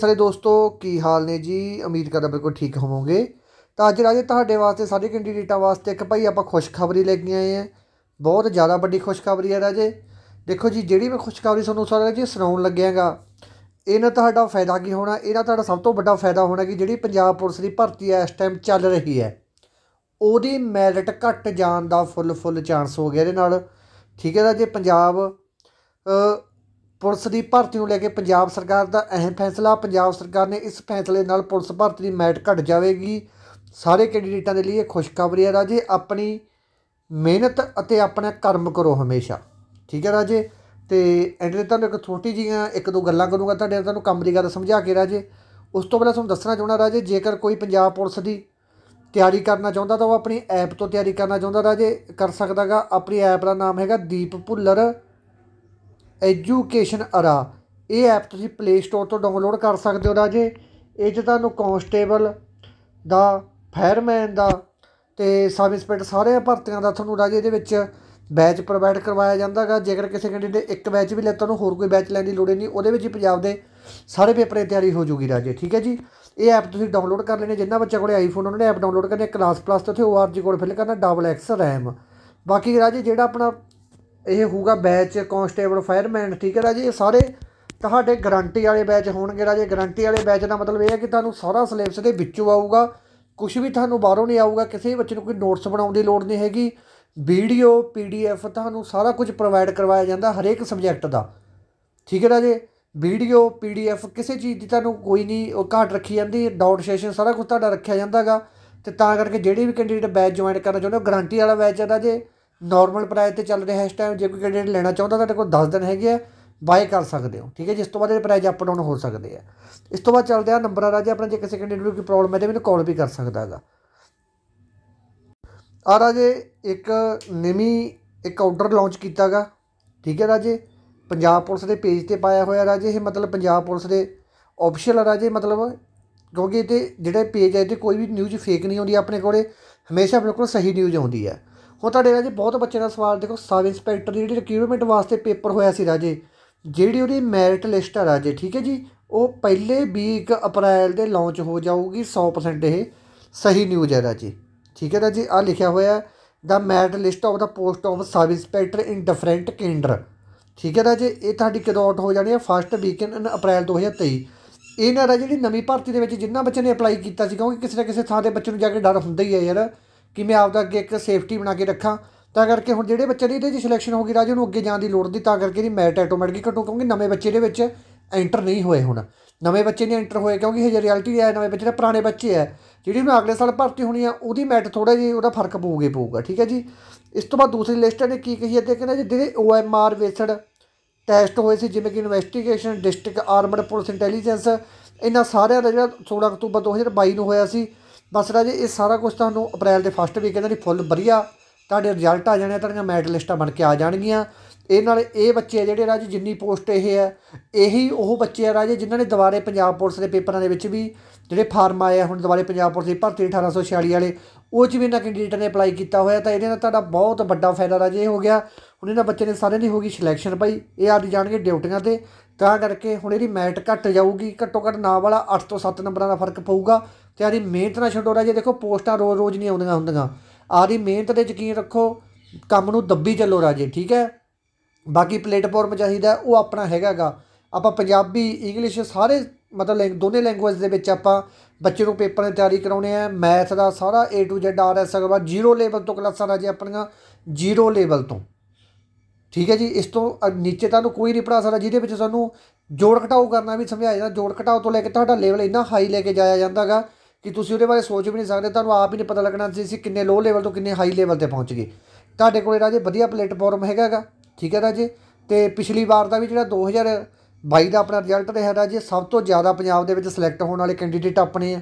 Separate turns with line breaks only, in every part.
ਸਾਰੇ ਦੋਸਤੋ ਕੀ ਹਾਲ ਨੇ ਜੀ ਉਮੀਦ ਕਰਦਾ ਬਿਲਕੁਲ ਠੀਕ ਹੋਵੋਗੇ ਤਾਂ ਅੱਜ ਰਾਜੇ ਤੁਹਾਡੇ ਵਾਸਤੇ ਸਾਡੇ ਕੈਂਡੀਡੇਟਾਂ ਵਾਸਤੇ ਇੱਕ ਭਾਈ ਆਪਾਂ ਖੁਸ਼ਖਬਰੀ ਲੈ ਕੇ ਆਏ ਆ ਬਹੁਤ ਜ਼ਿਆਦਾ ਵੱਡੀ ਖੁਸ਼ਖਬਰੀ ਹੈ ਰਾਜੇ ਦੇਖੋ ਜੀ ਜਿਹੜੀ ਮੈਂ ਖੁਸ਼ਖਬਰੀ ਤੁਹਾਨੂੰ ਸਾਰਾ ਜੀ ਸੁਣਾਉਣ ਲੱਗਿਆਗਾ ਇਹਨਾਂ ਤੁਹਾਡਾ ਫਾਇਦਾ ਕੀ ਹੋਣਾ ਇਹਦਾ ਤੁਹਾਡਾ ਸਭ ਤੋਂ ਵੱਡਾ ਫਾਇਦਾ ਹੋਣਾ ਕਿ ਜਿਹੜੀ ਪੰਜਾਬ ਪੁਲਿਸ ਦੀ ਭਰਤੀ ਹੈ ਇਸ ਟਾਈਮ ਚੱਲ ਰਹੀ ਹੈ ਉਹਦੀ ਮੈਰਿਟ ਘਟ ਜਾਣ ਦਾ ਫੁੱਲ ਫੁੱਲ ਚਾਂਸ ਹੋ ਗਿਆ ਇਹਦੇ ਨਾਲ ਠੀਕ ਹੈ ਰਾਜੇ ਪੰਜਾਬ ਪੁਲਿਸ ਦੀ ਭਰਤੀ ਨੂੰ ਲੈ ਕੇ ਪੰਜਾਬ ਸਰਕਾਰ ਦਾ ਅਹਿਮ ਫੈਸਲਾ ਪੰਜਾਬ ਸਰਕਾਰ ਨੇ ਇਸ ਫੈਸਲੇ ਨਾਲ ਪੁਲਿਸ ਭਰਤੀ ਦੀ ਮੈਟ ਘਟ ਜਾਵੇਗੀ ਸਾਰੇ ਕੈਂਡੀਡੇਟਾਂ ਦੇ ਲਈ ਇਹ ਖੁਸ਼ਖਬਰੀ ਹੈ ਰਾਜੇ ਆਪਣੀ ਮਿਹਨਤ ਅਤੇ ਆਪਣਾ ਕਰਮ ਕਰੋ ਹਮੇਸ਼ਾ ਠੀਕ ਹੈ ਰਾਜੇ ਤੇ ਐਂਡ ਤੇ ਤੁਹਾਨੂੰ ਇੱਕ ਛੋਟੀ ਜੀਆਂ ਇੱਕ ਦੋ ਗੱਲਾਂ ਕਰੂੰਗਾ ਤੁਹਾਡੇ ਤੁਹਾਨੂੰ ਕੰਮ ਦੀ ਗੱਲ ਸਮਝਾ ਕੇ ਰਾਜੇ ਉਸ ਤੋਂ ਪਹਿਲਾਂ ਤੁਹਾਨੂੰ ਦੱਸਣਾ ਚਾਹੁੰਦਾ ਰਾਜੇ ਜੇਕਰ ਕੋਈ ਪੰਜਾਬ ਪੁਲਿਸ ਦੀ ਤਿਆਰੀ ਕਰਨਾ ਚਾਹੁੰਦਾ ਤਾਂ ਉਹ ਆਪਣੀ ਐਪ ਤੋਂ ਤਿਆਰੀ ਕਰਨਾ ਚਾਹੁੰਦਾ ਰਾਜੇ ਕਰ ਸਕਦਾਗਾ ਆਪਣੀ ਐਪ ਦਾ ਨਾਮ ਹੈਗਾ ਦੀਪ ਭੁੱਲਰ ਐਜੂਕੇਸ਼ਨ ਅਰਾ ਇਹ ਐਪ ਤੁਸੀਂ ਪਲੇ ਸਟੋਰ ਤੋਂ ਡਾਊਨਲੋਡ ਕਰ ਸਕਦੇ ਹੋ ਰਾਜੇ ਇਹ 'ਚ ਤੁਹਾਨੂੰ ਕਾਂਸਟੇਬਲ ਦਾ ਫਾਇਰਮੈਨ ਦਾ ਤੇ ਸਬ ਇੰਸਪੈਕਟਰ ਸਾਰੇ ਭਰਤੀਆਂ ਦਾ ਤੁਹਾਨੂੰ ਰਾਜੇ ਇਹਦੇ ਵਿੱਚ ਬੈਚ ਪ੍ਰੋਵਾਈਡ ਕਰਵਾਇਆ ਜਾਂਦਾਗਾ ਜੇਕਰ ਕਿਸੇ ਕੈਂਡੀਡੇਟ ਇੱਕ ਬੈਚ ਵੀ ਲੈਤਾ ਉਹਨੂੰ ਹੋਰ ਕੋਈ ਬੈਚ ਲੈਣ ਦੀ ਲੋੜ ਨਹੀਂ ਉਹਦੇ ਵਿੱਚ ਹੀ ਪੰਜਾਬ ਦੇ ਸਾਰੇ ਪੇਪਰ ਦੀ ਤਿਆਰੀ ਹੋ ਜੂਗੀ ਰਾਜੇ ਠੀਕ ਹੈ ਜੀ ਇਹ ਐਪ ਤੁਸੀਂ ਡਾਊਨਲੋਡ ਕਰ ਲੈਣੀ ਜਿੰਨਾ ਬੱਚਾ ਕੋਲੇ ਆਈਫੋਨ ਉਹਨਾਂ ਨੇ ਐਪ ਡਾਊਨਲੋਡ ਕਰਨੇ ਕਲਾਸ ਪਲੱਸ ਤੇ ਉੱਥੇ ਓਆਰਜੀ ਕੋਡ ਫਿਲ ਕਰਨਾ ਡਬਲ ਐਕਸ ਰੈਮ ਬਾਕੀ ਰਾਜੇ ਜਿਹੜਾ ਆਪਣਾ ਇਹ ਹੋਊਗਾ ਬੈਚ ਕਨਸਟੇਬਲ ਫਾਇਰਮੈਨ ਠੀਕ ਹੈ ਰਾਜੇ ਇਹ ਸਾਰੇ ਤੁਹਾਡੇ ਗਾਰੰਟੀ ਵਾਲੇ ਬੈਚ ਹੋਣਗੇ ਰਾਜੇ ਗਾਰੰਟੀ ਵਾਲੇ ਬੈਚ ਦਾ ਮਤਲਬ ਇਹ ਹੈ ਕਿ ਤੁਹਾਨੂੰ ਸਾਰਾ ਸਿਲੇਬਸ ਦੇ ਵਿੱਚੋਂ ਆਊਗਾ ਕੁਝ ਵੀ ਤੁਹਾਨੂੰ ਬਾਹਰੋਂ ਨਹੀਂ ਆਊਗਾ ਕਿਸੇ ਬੱਚੇ ਨੂੰ ਕੋਈ ਨੋਟਸ ਬਣਾਉਣ ਦੀ ਲੋੜ ਨਹੀਂ ਹੈਗੀ ਵੀਡੀਓ ਪੀਡੀਐਫ ਤੁਹਾਨੂੰ ਸਾਰਾ ਕੁਝ ਪ੍ਰੋਵਾਈਡ ਕਰਵਾਇਆ ਜਾਂਦਾ ਹਰੇਕ ਸਬਜੈਕਟ ਦਾ ਠੀਕ ਹੈ ਰਾਜੇ ਵੀਡੀਓ ਪੀਡੀਐਫ ਕਿਸੇ ਚੀਜ਼ ਦੀ ਤੁਹਾਨੂੰ ਕੋਈ ਨਹੀਂ ਉਹ ਘਾਟ ਰੱਖੀ ਜਾਂਦੀ ਡਾਊਟ ਸੈਸ਼ਨ ਸਾਰਾ ਕੁਝ ਤੁਹਾਡਾ ਰੱਖਿਆ ਜਾਂਦਾਗਾ ਤੇ ਤਾਂ ਕਰਕੇ ਜਿਹੜੇ ਵੀ ਕੈਂਡੀਡੇਟ ਬੈਚ ਜੁਆਇਨ ਕਰਨਾ ਚਾਹੁੰਦੇ ਹੋ ਗਾਰੰਟੀ ਵਾਲਾ ਬੈਚ ਹੈ ਰਾਜੇ ਨਾਰਮਲ ਪ੍ਰਾਈਸ ਤੇ ਚੱਲ ਰਿਹਾ ਇਸ ਟਾਈਮ ਜੇ ਕੋਈ ਕੈਂਡੀਡੇਟ ਲੈਣਾ ਚਾਹੁੰਦਾ ਤਾਂ ਤੁਹਾਡੇ ਕੋਲ 10 ਦਿਨ ਹੈਗੇ ਆ ਬਾਏ ਕਰ ਸਕਦੇ ਹੋ ਠੀਕ ਹੈ ਜਿਸ ਤੋਂ ਬਾਅਦ ਇਹ ਪ੍ਰਾਈਸ ਅਪ ਡਾਊਨ ਹੋ ਸਕਦੇ ਆ ਇਸ ਤੋਂ ਬਾਅਦ ਚੱਲਦੇ ਆ ਨੰਬਰ ਆ ਰਾਜੇ ਆਪਣਾ ਜੇ ਕਿਸੇ ਕੈਂਡੀਡੇਟ ਨੂੰ ਕੋਈ ਪ੍ਰੋਬਲਮ ਹੈ ਤੇ ਮੈਨੂੰ ਕਾਲ ਵੀ ਕਰ ਸਕਦਾ ਹੈਗਾ ਆ ਰਾਜੇ ਇੱਕ ਨਵੀਂ ਇੱਕ ਆਰਡਰ ਲਾਂਚ ਕੀਤਾਗਾ ਠੀਕ ਹੈ ਰਾਜੇ ਪੰਜਾਬ ਪੁਲਿਸ ਦੇ ਪੇਜ ਤੇ ਪਾਇਆ ਹੋਇਆ ਰਾਜੇ ਇਹ ਮਤਲਬ ਪੰਜਾਬ ਪੁਲਿਸ ਦੇ ਆਫੀਸ਼ੀਅਲ ਰਾਜੇ ਮਤਲਬ ਕਿਉਂਕਿ ਇਹ ਤੇ ਜਿਹੜੇ ਪੇਜ ਹੈ ਤੇ ਕੋਈ ਵੀ ਨਿਊਜ਼ ਫੇਕ ਨਹੀਂ ਆਉਂਦੀ ਆਪਣੇ ਕੋਲੇ ਹਮੇਸ਼ਾ ਬਿਲਕੁਲ ਸਹੀ ਨਿਊਜ਼ ਆਉਂਦੀ ਹੈ ਹੁਣ ਤੁਹਾਡੇ ਰਾਜੇ ਬਹੁਤ ਬੱਚੇ ਦਾ ਸਵਾਲ ਦੇਖੋ ਸਬ ਇੰਸਪੈਕਟਰ ਦੀ ਜਿਹੜੀ ਰਿਕਰੂਟਮੈਂਟ ਵਾਸਤੇ ਪੇਪਰ ਹੋਇਆ ਸੀ ਰਾਜੇ ਜਿਹੜੀ ਉਹਦੀ ਮੈਰਿਟ ਲਿਸਟ ਆ ਰਾਜੇ ਠੀਕ ਹੈ ਜੀ ਉਹ ਪਹਿਲੇ 20 ਅਪ੍ਰੈਲ ਦੇ ਲਾਂਚ ਹੋ ਜਾਊਗੀ 100% ਇਹ ਸਹੀ ਨਿਊਜ਼ ਹੈ ਰਾਜੇ ਠੀਕ ਹੈ ਰਾਜੇ ਆ ਲਿਖਿਆ ਹੋਇਆ ਦਾ ਮੈਰਿਟ ਲਿਸਟ ਆਫ ਦਾ post of sub inspector in different cadre ਠੀਕ ਹੈ ਰਾਜੇ ਇਹ ਤੁਹਾਡੀ ਕਦੋਂ ਆਊਟ ਹੋ ਜਾਣੀ ਹੈ ਫਸਟ ਵੀਕ ਇਨ ਅਪ੍ਰੈਲ 2023 ਇਹ ਨਾ ਜਿਹੜੀ ਨਵੀਂ ਭਰਤੀ ਦੇ ਵਿੱਚ ਜਿੰਨਾ ਬੱਚੇ ਨੇ ਅਪਲਾਈ ਕੀਤਾ ਸੀ ਕਿਉਂਕਿ ਕਿਸੇ ਨਾ ਕਿਸੇ ਥਾਂ ਤੇ ਬੱਚੇ ਨੂੰ ਜਾ ਕੇ ਡਰ ਹੁੰਦਾ ਹੀ ਹੈ ਯਾਰ ਕਿ ਮੈਂ ਆਪਦਾ ਅੱਗੇ ਇੱਕ ਸੇਫਟੀ ਬਣਾ ਕੇ ਰੱਖਾਂ ਤਾਂ ਕਰਕੇ ਹੁਣ ਜਿਹੜੇ ਬੱਚੇ ਦੀ ਇਹਦੇ ਦੀ ਸਿਲੈਕਸ਼ਨ ਹੋ ਗਈ ਰਾਜੂ ਨੂੰ ਅੱਗੇ ਜਾਣ ਦੀ ਲੋੜ ਦੀ ਤਾਂ ਕਰਕੇ ਇਹਦੀ ਮੈਟ ਆਟੋਮੈਟਿਕ ਘਟੂ ਕਿਉਂਕਿ ਨਵੇਂ ਬੱਚੇ ਦੇ ਵਿੱਚ ਐਂਟਰ ਨਹੀਂ ਹੋਏ ਹੁਣ ਨਵੇਂ ਬੱਚੇ ਨਹੀਂ ਐਂਟਰ ਹੋਏ ਕਿਉਂਕਿ ਹਜੇ ਰਿਐਲਿਟੀ ਹੈ ਨਵੇਂ ਬੱਚੇ ਦਾ ਪੁਰਾਣੇ ਬੱਚੇ ਹੈ ਜਿਹੜੀ ਨੂੰ ਅਗਲੇ ਸਾਲ ਭਰਤੀ ਹੋਣੀ ਆ ਉਹਦੀ ਮੈਟ ਥੋੜਾ ਜਿਹਾ ਉਹਦਾ ਫਰਕ ਪਊਗਾ ਪਊਗਾ ਠੀਕ ਹੈ ਜੀ ਇਸ ਤੋਂ ਬਾਅਦ ਦੂਸਰੀ ਲਿਸਟ ਨੇ ਕੀ ਕਹੀ ਹੈ ਤੇ ਕਹਿੰਦਾ ਜਿਹੜੇ ਓਐਮਆਰ ਵੇਸਡ ਟੈਸਟ ਹੋਏ ਸੀ ਜਿਵੇਂ ਕਿ investigation district armed police intelligence ਇਹਨਾਂ ਸਾਰਿਆਂ ਦਾ ਜਿਹੜਾ 16 ਅਕਤੂਬਰ 2022 ਨੂੰ ਹੋਇਆ ਸੀ ਬਸ ਰਾਜੇ ਇਹ ਸਾਰਾ ਕੁਝ ਤੁਹਾਨੂੰ ਅਪ੍ਰੈਲ ਦੇ ਫਸਟ ਵੀਕ ਇਹਨਾਂ ਦੀ ਫੁੱਲ ਵਧੀਆ ਤੁਹਾਡੇ ਰਿਜ਼ਲਟ ਆ ਜਾਣੇ ਤੁਹਾਡੀਆਂ ਮੈਟ ਲਿਸਟਾਂ ਬਣ ਕੇ ਆ ਜਾਣਗੀਆਂ ਇਹ ਨਾਲ ਇਹ ਬੱਚੇ ਜਿਹੜੇ ਰਾਜੇ ਜਿੰਨੀ ਪੋਸਟ ਇਹ ਹੈ ਇਹੀ ਉਹ ਬੱਚੇ ਆ ਰਾਜੇ ਜਿਨ੍ਹਾਂ ਨੇ ਦੁਬਾਰੇ ਪੰਜਾਬ ਪੁਲਿਸ ਦੇ ਪੇਪਰਾਂ ਦੇ ਵਿੱਚ ਵੀ ਜਿਹੜੇ ਫਾਰਮ ਆਏ ਹੁਣ ਦੁਬਾਰੇ ਪੰਜਾਬ ਪੁਲਿਸ ਦੀ ਭਰਤੀ 1846 ਵਾਲੇ ਉਹ ਚ ਵੀ ਇਹਨਾਂ ਕੈਂਡੀਡੇਟਾਂ ਨੇ ਅਪਲਾਈ ਕੀਤਾ ਹੋਇਆ ਤਾਂ ਇਹਦੇ ਨਾਲ ਤੁਹਾਡਾ ਬਹੁਤ ਵੱਡਾ ਫਾਇਦਾ ਰਾਜੇ ਹੋ ਗਿਆ ਹੁਣ ਇਹਨਾਂ ਬੱਚੇ ਨੇ ਸਾਰੇ ਦੀ ਹੋ ਗਈ ਸਿਲੈਕਸ਼ਨ ਭਾਈ ਇਹ ਆਦੀ ਜਾਣਗੇ ਡਿਊਟੀਆਂ ਤੇ ਤਾਂ ਕਰਕੇ ਹੁਣ ਇਹਦੀ ਮੈਟ ਘਟ ਜਾਊਗੀ ਘਟੋ ਘਟ ਨਾ ਵਾਲਾ 8 ਤੋਂ 7 ਨੰਬਰਾਂ ਦਾ ਫਰਕ ਪਊਗਾ ਤੇ ਆਦੀ ਮਿਹਨਤ ਨਾ ਛੱਡੋ ਰਾਜੇ ਦੇਖੋ ਪੋਸਟਾਂ ਰੋਜ਼-ਰੋਜ਼ ਨਹੀਂ ਆਉਂਦੀਆਂ ਹੁੰਦੀਆਂ ਆਦੀ ਮਿਹਨਤ ਤੇ ਯਕੀਨ ਰੱਖੋ ਕੰਮ ਨੂੰ ਦੱਬੀ ਚੱਲੋ ਰਾਜੇ ਠੀਕ ਹੈ ਬਾਕੀ ਪਲੇਟਫਾਰਮ ਚਾਹੀਦਾ ਉਹ ਆਪਣਾ ਹੈਗਾਗਾ ਆਪਾਂ ਪੰਜਾਬੀ ਇੰਗਲਿਸ਼ ਸਾਰੇ ਮਤਲਬ ਦੋਨੇ ਲੈਂਗੁਏਜ ਦੇ ਵਿੱਚ ਆਪਾਂ ਬੱਚੇ ਨੂੰ ਪੇਪਰ ਦੀ ਤਿਆਰੀ ਕਰਾਉਣੇ ਆ ਮੈਥ ਦਾ ਸਾਰਾ A to Z ਆਰ ਅਗਰ ਅਗਵਾ ਜ਼ੀਰੋ ਲੈਵਲ ਤੋਂ ਕਲਾਸਾਂ ਰਾਜੇ ਆਪਣੀਆਂ ਜ਼ੀਰੋ ਲੈਵਲ ਤੋਂ ਠੀਕ ਹੈ ਜੀ ਇਸ ਤੋਂ ਨੀਚੇ ਤੁਹਾਨੂੰ ਕੋਈ ਨਹੀਂ ਪੜਾ ਸਕਦਾ ਜਿਹਦੇ ਵਿੱਚ ਸਾਨੂੰ ਜੋੜ ਘਟਾਓ ਕਰਨਾ ਵੀ ਸਮਝਾਇਆ ਜਾਂਦਾ ਜੋੜ ਘਟਾਓ ਤੋਂ ਲੈ ਕੇ ਤੁਹਾਡਾ ਲੈਵਲ ਇੰਨਾ ਹਾਈ ਲੈ ਕੇ ਜਾਇਆ ਜਾਂਦਾਗਾ ਕਿ ਤੁਸੀਂ ਉਹਦੇ ਬਾਰੇ ਸੋਚ ਵੀ ਨਹੀਂ ਸਕਦੇ ਤੁਹਾਨੂੰ ਆਪ ਹੀ ਨਹੀਂ ਪਤਾ ਲੱਗਣਾ ਸੀ ਅਸੀਂ ਕਿੰਨੇ ਲੋ ਲੈਵਲ ਤੋਂ ਕਿੰਨੇ ਹਾਈ ਲੈਵਲ ਤੇ ਪਹੁੰਚ ਗਏ ਤੁਹਾਡੇ ਕੋਲੇ ਰਾਜੇ ਵਧੀਆ ਪਲੇਟਫਾਰਮ ਹੈਗਾਗਾ ਠੀਕ ਹੈ ਰਾਜੇ ਤੇ ਪਿਛਲੀ ਵਾਰ ਦਾ ਵੀ ਜਿਹੜਾ 2022 ਦਾ ਆਪਣਾ ਰਿਜ਼ਲਟ ਰਿਹਾ ਰਾਜੇ ਸਭ ਤੋਂ ਜ਼ਿਆਦਾ ਪੰਜਾਬ ਦੇ ਵਿੱਚ ਸਿਲੈਕਟ ਹੋਣ ਵਾਲੇ ਕੈਂਡੀਡੇਟ ਆਪਣੇ ਆ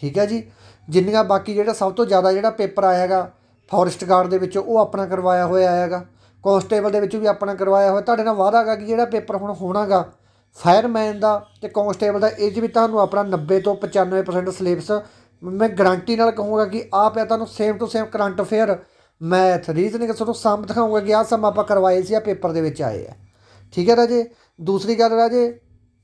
ਠੀਕ ਹੈ ਜੀ ਜਿੰਨੀਆਂ ਬਾਕੀ ਜਿਹੜਾ ਸਭ ਤੋਂ ਜ਼ਿਆਦਾ ਜਿਹੜਾ ਪੇਪਰ ਆਇਆ ਹੈਗਾ ਫੋਰੈਸਟ ਗਾਰਡ ਦੇ ਵਿੱਚ ਉਹ ਆਪਣਾ ਕਰਵਾਇਆ ਹੋਇਆ ਆਇਆਗਾ ਕਨਸਟੇਬਲ ਦੇ ਵਿੱਚ ਵੀ ਆਪਣਾ ਕਰਵਾਇਆ ਹੋਇਆ ਤੁਹਾਡੇ ਨਾਲ ਵਾਅਦਾ ਹੈਗਾ ਕਿ ਜਿਹੜਾ ਪੇਪਰ ਹੁਣ ਹੋਣਾਗਾ ਫਾਇਰਮੈਨ ਦਾ ਤੇ ਕਾਂਸਟੇਬਲ ਦਾ ਇਹ ਵੀ ਤੁਹਾਨੂੰ ਆਪਣਾ 90 ਤੋਂ 95% ਸਿਲੇਬਸ ਮੈਂ ਗਾਰੰਟੀ ਨਾਲ ਕਹੂੰਗਾ ਕਿ ਆਪ ਪਿਆ ਤੁਹਾਨੂੰ same to same current affair math reasoning ਤੁਹਾਨੂੰ ਸਾਮ ਦਿਖਾਉਂਗਾ ਕਿ ਆਹ ਸਮ ਆਪਾਂ ਕਰਵਾਏ ਸੀ ਆ ਪੇਪਰ ਦੇ ਵਿੱਚ ਆਏ ਆ ਠੀਕ ਹੈ ਰਾਜੇ ਦੂਸਰੀ ਗੱਲ ਰਾਜੇ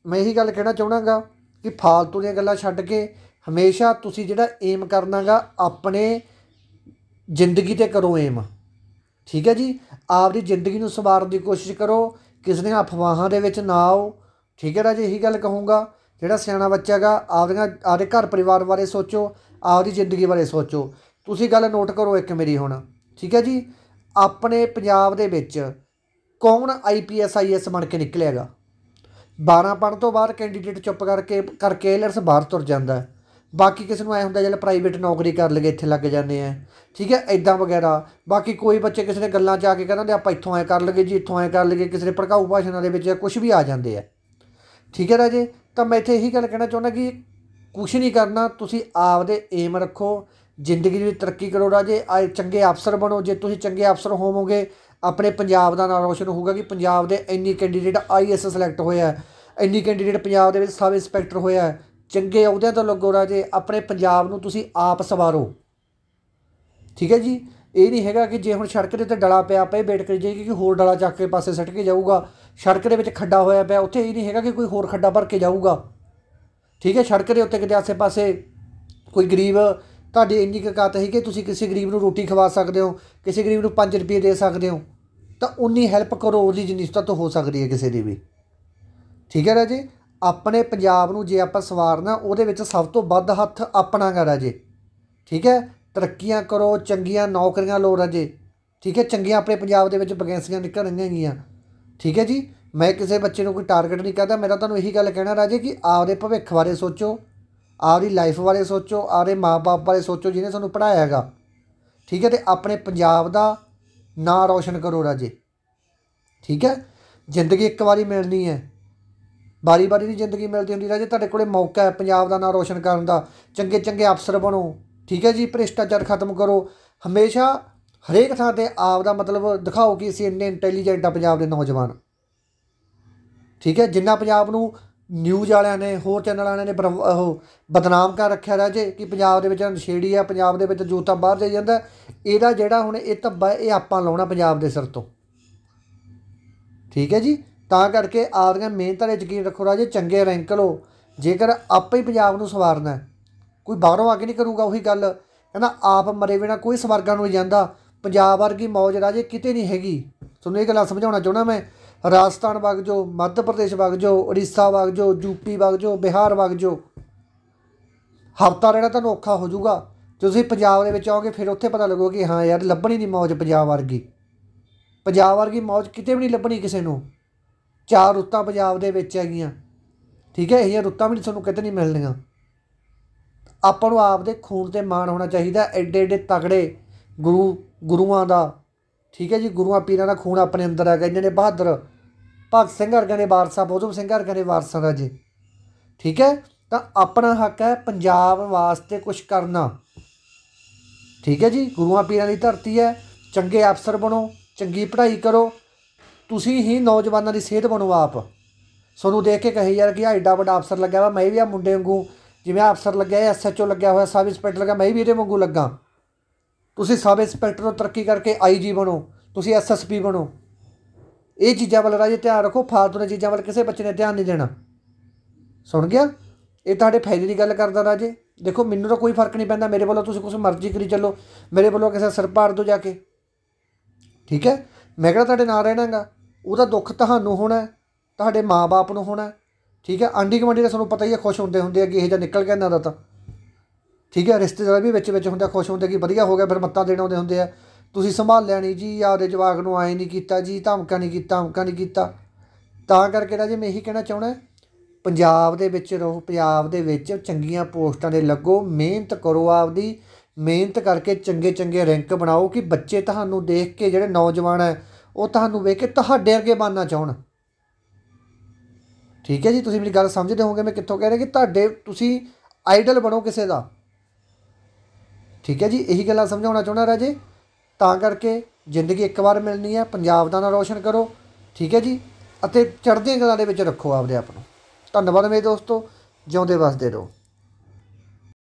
ਮੈਂ ਇਹੀ ਗੱਲ ਕਹਿਣਾ ਚਾਹਣਾਗਾ ਕਿ ਫਾਲਤੂ ਦੀਆਂ ਗੱਲਾਂ ਛੱਡ ਕੇ ਹਮੇਸ਼ਾ ਤੁਸੀਂ ਜਿਹੜਾ ਏਮ ਕਰਨਾਗਾ ਆਪਣੇ ਜ਼ਿੰਦਗੀ ਤੇ ਕਰੋ ਏਮ ਠੀਕ ਹੈ ਜੀ ਆਪਦੀ ਜ਼ਿੰਦਗੀ ਨੂੰ ਸਵਾਰਨ ਦੀ ਕੋਸ਼ਿਸ਼ ਕਰੋ ਕਿਸੇ ਨੇ ਅਫਵਾਹਾਂ ਦੇ ਵਿੱਚ ਨਾ ਆਓ ਠੀਕ ਹੈ ਰਾਜੇ ਇਹੀ ਗੱਲ ਕਹੂੰਗਾ ਜਿਹੜਾ ਸਿਆਣਾ ਬੱਚਾ ਹੈਗਾ ਆਪਦੀਆਂ ਆਪਦੇ ਘਰ ਪਰਿਵਾਰ ਬਾਰੇ ਸੋਚੋ ਆਪਦੀ ਜ਼ਿੰਦਗੀ ਬਾਰੇ ਸੋਚੋ ਤੁਸੀਂ ਗੱਲ ਨੋਟ ਕਰੋ ਇੱਕ ਮੇਰੀ ਹੁਣ ਠੀਕ ਹੈ ਜੀ ਆਪਣੇ ਪੰਜਾਬ ਦੇ ਵਿੱਚ ਕੌਣ ਆਈਪੀਐਸ ਆਈਐਸ ਬਣ ਕੇ ਨਿਕਲੇਗਾ 12 ਪੜਨ ਤੋਂ ਬਾਅਦ ਕੈਂਡੀਡੇਟ ਚੁੱਪ ਕਰਕੇ ਕਰਕੇ ਏਲਰਸ ਬਾਹਰ ਤੁਰ ਜਾਂਦਾ ਬਾਕੀ ਕਿਸ ਨੂੰ ਐ ਹੁੰਦਾ ਜਿਹੜਾ ਪ੍ਰਾਈਵੇਟ ਨੌਕਰੀ ਕਰ ਲਗੇ ਇੱਥੇ ਲੱਗ ਜਾਂਦੇ ਆ ਠੀਕ ਹੈ ਐਦਾਂ ਵਗੈਰਾ ਬਾਕੀ ਕੋਈ ਬੱਚੇ ਕਿਸੇ ਨੇ ਗੱਲਾਂ 'ਚ ਆ ਕੇ ਕਹਿੰਦੇ ਆਪਾਂ ਇੱਥੋਂ ਐ ਕਰ ਲਗੇ ਜੀ ਇੱਥੋਂ ਐ ਕਰ ਲਗੇ ਕਿਸੇ ਦੇ ਭੜਕਾਊ ਭਾਸ਼ਣਾਂ ਦੇ ਵਿੱਚ ਕੁਝ ਵੀ ਆ ਜਾਂਦੇ ਆ ਠੀਕ ਹੈ ਰਾਜੇ ਤਾਂ ਮੈਂ ਇੱਥੇ ਇਹੀ ਗੱਲ ਕਹਿਣਾ ਚਾਹੁੰਦਾ ਕਿ ਕੁਝ ਨਹੀਂ ਕਰਨਾ ਤੁਸੀਂ ਆਪਦੇ ਏਮ ਰੱਖੋ ਜ਼ਿੰਦਗੀ ਦੀ ਤਰੱਕੀ ਕਰੋ ਰਾਜੇ ਆ ਚੰਗੇ ਅਫਸਰ ਬਣੋ ਜੇ ਤੁਸੀਂ ਚੰਗੇ ਅਫਸਰ ਹੋਵੋਗੇ ਆਪਣੇ ਪੰਜਾਬ ਦਾ ਨਾਮ ਰੋਸ਼ਨ ਹੋਊਗਾ ਕਿ ਪੰਜਾਬ ਦੇ ਇੰਨੀ ਕੈਂਡੀਡੇਟ ਆਈਐਸ ਸਿਲੈਕਟ ਹੋਇਆ ਇੰਨੀ ਕੈਂਡੀਡੇਟ ਪੰਜਾਬ ਦੇ ਵਿੱਚ ਸਬ ਇੰਸਪੈਕਟਰ ਹੋਇਆ ਚੰਗੇ ਅਹੁਦਿਆਂ ਤੋਂ ਲੱਗੋ ਰਾਜੇ ਆਪਣੇ ਪੰਜਾਬ ਨੂੰ ਤੁਸੀਂ ਆਪ ਸਵਾਰੋ ਠੀਕ ਹੈ ਜੀ ਇਹ ਨਹੀਂ ਹੈਗਾ ਕਿ ਜੇ ਹੁਣ ਸੜਕ ਦੇ ਉੱਤੇ ਡਲਾ ਪਿਆ ਪਏ ਬੇਟ ਕਰੀ ਜਾਈਏ ਕਿ ਹੋਰ ਡਲਾ ਚੱਕ ਕੇ ਪਾਸੇ ਸੱਟ ਕੇ ਜਾਊਗਾ ਸੜਕ ਦੇ ਵਿੱਚ ਖੱਡਾ ਹੋਇਆ ਪਿਆ ਉੱਥੇ ਇਹ ਨਹੀਂ ਹੈਗਾ ਕਿ ਕੋਈ ਹੋਰ ਖੱਡਾ ਭਰ ਕੇ ਜਾਊਗਾ ਠੀਕ ਹੈ ਸੜਕ ਦੇ ਉੱਤੇ ਕਿਤੇ ਆਸੇ-ਪਾਸੇ ਕੋਈ ਗਰੀਬ ਤੁਹਾਡੀ ਇੰਨੀ ਕਾਕਤ ਹੈ ਕਿ ਤੁਸੀਂ ਕਿਸੇ ਗਰੀਬ ਨੂੰ ਰੋਟੀ ਖਵਾ ਸਕਦੇ ਹੋ ਕਿਸੇ ਗਰੀਬ ਨੂੰ 5 ਰੁਪਏ ਦੇ ਸਕਦੇ ਹੋ ਤਾਂ ਉਨੀ ਹੈਲਪ ਕਰੋ ਉਹਦੀ ਜਿੰਨੀ ਤੋਂ ਹੋ ਸਕਦੀ ਹੈ ਕਿਸੇ ਦੀ ਵੀ ਠੀਕ ਹੈ ਰਾਜੇ ਆਪਣੇ ਪੰਜਾਬ ਨੂੰ ਜੇ ਆਪਾਂ ਸਵਾਰਨਾ ਉਹਦੇ ਵਿੱਚ ਸਭ ਤੋਂ ਵੱਧ ਹੱਥ ਆਪਣਾ ਗਾ ਰਾਜੇ ਠੀਕ ਹੈ ਤਰੱਕੀਆਂ ਕਰੋ ਚੰਗੀਆਂ ਨੌਕਰੀਆਂ ਲੋ ਰਜੇ ਠੀਕ ਹੈ ਚੰਗੀਆਂ ਆਪਣੇ ਪੰਜਾਬ ਦੇ ਵਿੱਚ ਵੈਕੈਂਸੀਆਂ ਨਿਕਲ ਰਹੀਆਂ ਹੈਗੀਆਂ ਠੀਕ ਹੈ ਜੀ ਮੈਂ ਕਿਸੇ ਬੱਚੇ ਨੂੰ ਕੋਈ ਟਾਰਗੇਟ ਨਹੀਂ ਕਰਦਾ ਮੇਰਾ ਤੁਹਾਨੂੰ ਇਹੀ ਗੱਲ ਕਹਿਣਾ ਰਾਜੇ ਕਿ ਆਪਦੇ ਭਵਿੱਖ ਬਾਰੇ ਸੋਚੋ ਆਪਦੀ ਲਾਈਫ ਬਾਰੇ ਸੋਚੋ ਆਪਦੇ ਮਾਪੇ ਬਾਰੇ ਸੋਚੋ ਜਿਹਨੇ ਤੁਹਾਨੂੰ ਪੜਾਇਆ ਹੈਗਾ ਠੀਕ ਹੈ ਤੇ ਆਪਣੇ ਪੰਜਾਬ ਦਾ ਨਾਂ ਰੌਸ਼ਨ ਕਰੋ ਰਾਜੇ ਠੀਕ ਹੈ ਜ਼ਿੰਦਗੀ ਇੱਕ ਵਾਰੀ ਮਿਲਣੀ ਹੈ ਬਾਰੀ-ਬਾਰੀ ਨਹੀਂ ਜ਼ਿੰਦਗੀ ਮਿਲਦੀ ਹੁੰਦੀ ਰਾਜੇ ਤੁਹਾਡੇ ਕੋਲੇ ਮੌਕਾ ਹੈ ਪੰਜਾਬ ਦਾ ਨਾਂ ਰੌਸ਼ਨ ਕਰਨ ਦਾ ਚੰਗੇ ਚੰਗੇ ਅਫਸਰ ਬਣੋ ਠੀਕ ਹੈ ਜੀ ਭ੍ਰਿਸ਼ਟਾਚਾਰ ਖਤਮ ਕਰੋ ਹਮੇਸ਼ਾ ਹਰੇਕ ਥਾਂ ਤੇ ਆਪ ਦਾ ਮਤਲਬ ਦਿਖਾਓ ਕਿ ਅਸੀਂ ਇੰਨੇ ਇੰਟੈਲੀਜੈਂਟ ਆ ਪੰਜਾਬ ਦੇ ਨੌਜਵਾਨ ਠੀਕ ਹੈ ਜਿੰਨਾ ਪੰਜਾਬ ਨੂੰ ਨਿਊਜ਼ ਵਾਲਿਆਂ ਨੇ ਹੋਰ ਚੈਨਲ ਵਾਲਿਆਂ ਨੇ ਉਹ ਬਦਨਾਮ ਕਰ ਰੱਖਿਆ ਰਾਜੇ ਕਿ ਪੰਜਾਬ ਦੇ ਵਿੱਚ ਨਸ਼ੇੜੀ ਆ ਪੰਜਾਬ ਦੇ ਵਿੱਚ ਜੋਤਾ ਬਾਹਰ ਜਾਈ ਜਾਂਦਾ ਇਹਦਾ ਜਿਹੜਾ ਹੁਣ ਇਹ ਧੱਬਾ ਇਹ ਆਪਾਂ ਲਾਉਣਾ ਪੰਜਾਬ ਦੇ ਸਿਰ ਤੋਂ ਠੀਕ ਹੈ ਜੀ ਤਾਂ ਕਰਕੇ ਆਪਦੀਆਂ ਮਿਹਨਤਾਂ 'ਤੇ ਯਕੀਨ ਰੱਖੋ ਰਾਜੇ ਚੰਗੇ ਰੈਂਕ ਲਓ ਜੇਕਰ ਆਪੇ ਹੀ ਪੰਜਾਬ ਨੂੰ ਸਵਾਰਨਾ ਹੈ ਕੋਈ ਬਾਹਰੋਂ ਆ ਕੇ ਨਹੀਂ ਕਰੂਗਾ ਉਹੀ ਗੱਲ ਕਹਿੰਦਾ ਆਪ ਮਰੇ ਬਿਨਾ ਕੋਈ ਸਵਰਗਾਂ ਨੂੰ ਜਾਂਦਾ ਪੰਜਾਬ ਵਰਗੀ ਮੌਜ ਰਾਜੇ ਕਿਤੇ ਨਹੀਂ ਹੈਗੀ ਤੁਹਾਨੂੰ ਇਹ ਗੱਲਾਂ ਸਮਝਾਉਣਾ ਚਾਹੁੰਦਾ ਮੈਂ ਰਾਜਸਥਾਨ ਵਗ ਜੋ ਮੱਧ ਪ੍ਰਦੇਸ਼ ਵਗ ਜੋ ਉੜੀਸਾ ਵਗ ਜੋ ਯੂਪੀ ਵਗ ਜੋ ਬਿਹਾਰ ਵਗ ਜੋ ਹਫਤਾ ਰਹਿਣਾ ਤੁਹਾਨੂੰ ਔਖਾ ਹੋ ਜਾਊਗਾ ਤੁਸੀਂ ਪੰਜਾਬ ਦੇ ਵਿੱਚ ਆਓਗੇ ਫਿਰ ਉੱਥੇ ਪਤਾ ਲੱਗੋਗੇ ਹਾਂ ਯਾਰ ਲੱਭਣੀ ਨਹੀਂ ਮੌਜ ਪੰਜਾਬ ਵਰਗੀ ਪੰਜਾਬ ਵਰਗੀ ਮੌਜ ਕਿਤੇ ਵੀ ਨਹੀਂ ਲੱਭਣੀ ਕਿਸੇ ਨੂੰ ਚਾਰ ਰੁੱਤਾਂ ਪੰਜਾਬ ਦੇ ਵਿੱਚ ਹੈਗੀਆਂ ਠੀਕ ਹੈ ਇਹ ਰੁੱਤਾਂ ਵੀ ਤੁਹਾਨੂੰ ਕਿਤੇ ਨਹੀਂ ਮਿਲਣੀਆਂ ਆਪਾਂ ਨੂੰ ਆਪਦੇ ਖੂਨ ਤੇ ਮਾਣ ਹੋਣਾ ਚਾਹੀਦਾ ਐਡੇ ਐਡੇ ਤਗੜੇ ਗੁਰੂ ਗੁਰੂਆਂ ਦਾ ਠੀਕ ਹੈ ਜੀ ਗੁਰੂਆਂ ਪੀਰਾਂ ਦਾ ਖੂਨ ਆਪਣੇ ਅੰਦਰ ਹੈਗਾ ਇਹਨਾਂ ਨੇ ਬਹਾਦਰ ਭਗਤ ਸਿੰਘ ਵਰਗਿਆਂ ਨੇ ਵਾਰਸਾ ਬੋਧਮ ਸਿੰਘ ਵਰਗਿਆਂ ਨੇ ਵਾਰਸਾ ਦਾ ਜੀ ਠੀਕ ਹੈ ਤਾਂ ਆਪਣਾ ਹੱਕ ਹੈ ਪੰਜਾਬ ਵਾਸਤੇ ਕੁਝ ਕਰਨਾ ਠੀਕ ਹੈ ਜੀ ਗੁਰੂਆਂ ਪੀਰਾਂ ਦੀ ਧਰਤੀ ਹੈ ਚੰਗੇ ਅਫਸਰ ਬਣੋ ਚੰਗੀ ਪੜ੍ਹਾਈ ਕਰੋ ਤੁਸੀਂ ਹੀ ਨੌਜਵਾਨਾਂ ਦੀ ਸਿਹਤ ਬਣੋ ਆਪ ਤੁਹਾਨੂੰ ਦੇਖ ਕੇ ਕਹੇ ਯਾਰ ਕਿ ਐਡਾ ਵੱਡਾ ਅਫਸਰ ਲੱਗਿਆ ਵਾ ਮੈਂ ਵੀ ਆ ਮੁੰਡੇ ਵਾਂਗੂ ਜਿਵੇਂ ਅਫਸਰ ਲੱਗਿਆ ਐ ਐਸਐਚਓ ਲੱਗਿਆ ਹੋਇਆ ਸਬ ਇੰਸਪੈਕਟਰ ਲੱਗਾ ਮੈਂ ਵੀ ਇਹਦੇ ਵਾਂਗੂ ਲੱਗਾ ਤੁਸੀਂ ਸਬ ਇੰਸਪੈਕਟਰ ਤੋਂ ਤਰੱਕੀ ਕਰਕੇ ਆਈਜੀ ਬਣੋ ਤੁਸੀਂ ਐਸਐਸਪੀ ਬਣੋ ਇਹ ਚੀਜ਼ਾਂ ਵੱਲ ਰਾਜੇ ਧਿਆਨ ਰੱਖੋ ਫਾਲਤੂ ਦੀਆਂ ਚੀਜ਼ਾਂ ਵੱਲ ਕਿਸੇ ਬੱਚੇ ਨੇ ਧਿਆਨ ਨਹੀਂ ਦੇਣਾ ਸੁਣ ਗਿਆ ਇਹ ਤੁਹਾਡੇ ਫਾਇਦੇ ਦੀ ਗੱਲ ਕਰਦਾ ਰਾਜੇ ਦੇਖੋ ਮੈਨੂੰ ਤਾਂ ਕੋਈ ਫਰਕ ਨਹੀਂ ਪੈਂਦਾ ਮੇਰੇ ਵੱਲੋਂ ਤੁਸੀਂ ਕੁਝ ਮਰਜ਼ੀ ਕਰੀ ਚੱਲੋ ਮੇਰੇ ਵੱਲੋਂ ਕਿਸੇ ਸਿਰ ਪਾੜ ਜਾ ਕੇ ਠੀਕ ਹੈ ਮੈਂ ਕਿਹੜਾ ਤੁਹਾਡੇ ਨਾਲ ਰਹਿਣਾਗਾ ਉਹਦਾ ਦੁੱਖ ਤੁਹਾਨੂੰ ਹੋਣਾ ਤੁਹਾਡੇ ਮਾਪੇ ਨੂੰ ਹੋਣਾ ਠੀਕ ਹੈ ਆਂਢੀ ਗੁਆਂਢੀ ਦਾ ਸਾਨੂੰ ਪਤਾ ਹੀ ਹੈ ਖੁਸ਼ ਹੁੰਦੇ ਹੁੰਦੇ ਆ ਕਿ ਇਹ ਜਾਂ ਨਿਕਲ ਗਿਆ ਇਹਨਾਂ ਦਾ ਤਾਂ ਠੀਕ ਹੈ ਰਿਸ਼ਤੇਦਾਰ ਵੀ ਵਿੱਚ ਵਿੱਚ ਹੁੰਦਾ ਖੁਸ਼ ਹੁੰਦੇ ਕਿ ਵਧੀਆ ਹੋ ਗਿਆ ਫਿਰ ਮੱਤਾਂ ਦੇਣ ਆਉਂਦੇ ਹੁੰਦੇ ਆ ਤੁਸੀਂ ਸੰਭਾਲ ਲੈਣੀ ਜੀ ਆਪਦੇ ਜਵਾਕ ਨੂੰ ਆਏ ਨਹੀਂ ਕੀਤਾ ਜੀ ਧਮਕਾ ਨਹੀਂ ਕੀਤਾ ਧਮਕਾ ਨਹੀਂ ਕੀਤਾ ਤਾਂ ਕਰਕੇ ਰਾਜੇ ਮੈਂ ਇਹੀ ਕਹਿਣਾ ਚਾਹਣਾ ਪੰਜਾਬ ਦੇ ਵਿੱਚ ਰਹੋ ਪੰਜਾਬ ਦੇ ਵਿੱਚ ਚੰਗੀਆਂ ਪੋਸਟਾਂ ਦੇ ਲੱਗੋ ਮਿਹਨਤ ਕਰੋ ਆਪਦੀ ਮਿਹਨਤ ਕਰਕੇ ਚੰਗੇ ਚੰਗੇ ਰੈਂਕ ਬਣਾਓ ਕਿ ਬੱਚੇ ਤੁਹਾਨੂੰ ਦੇਖ ਕੇ ਜਿਹੜੇ ਨੌਜਵਾਨ ਹੈ ਉਹ ਤੁਹਾਨੂੰ ਵੇਖ ਕੇ ਤੁਹਾਡੇ ਅੱਗੇ ਬਣਨਾ ਚਾਹਣ ਠੀਕ ਹੈ ਜੀ ਤੁਸੀਂ ਮੇਰੀ ਗੱਲ ਸਮਝਦੇ ਹੋਵੋਗੇ ਮੈਂ ਕਿੱਥੋਂ ਕਹਿ ਰਿਹਾ ਕਿ ਤੁਹਾਡੇ ਤੁਸੀਂ ਆਈਡਲ ਬਣੋ ਕਿਸੇ ਦਾ ਠੀਕ ਹੈ ਜੀ ਇਹੀ ਗੱਲਾਂ ਸਮਝਾਉਣਾ ਚਾਹੁੰਦਾ ਰਾਜੇ ਤਾਂ ਕਰਕੇ ਜ਼ਿੰਦਗੀ ਇੱਕ ਵਾਰ ਮਿਲਣੀ ਹੈ ਪੰਜਾਬ ਦਾ ਨਾਮ ਰੋਸ਼ਨ ਕਰੋ ਠੀਕ ਹੈ ਜੀ ਅਤੇ ਚੜ੍ਹਦੀਆਂ ਗੱਲਾਂ ਦੇ ਵਿੱਚ ਰੱਖੋ ਆਪਦੇ ਆਪ ਨੂੰ ਧੰਨਵਾਦ ਮੇਰੇ ਦੋਸਤੋ ਜਿਉਂਦੇ ਵਸਦੇ ਰਹੋ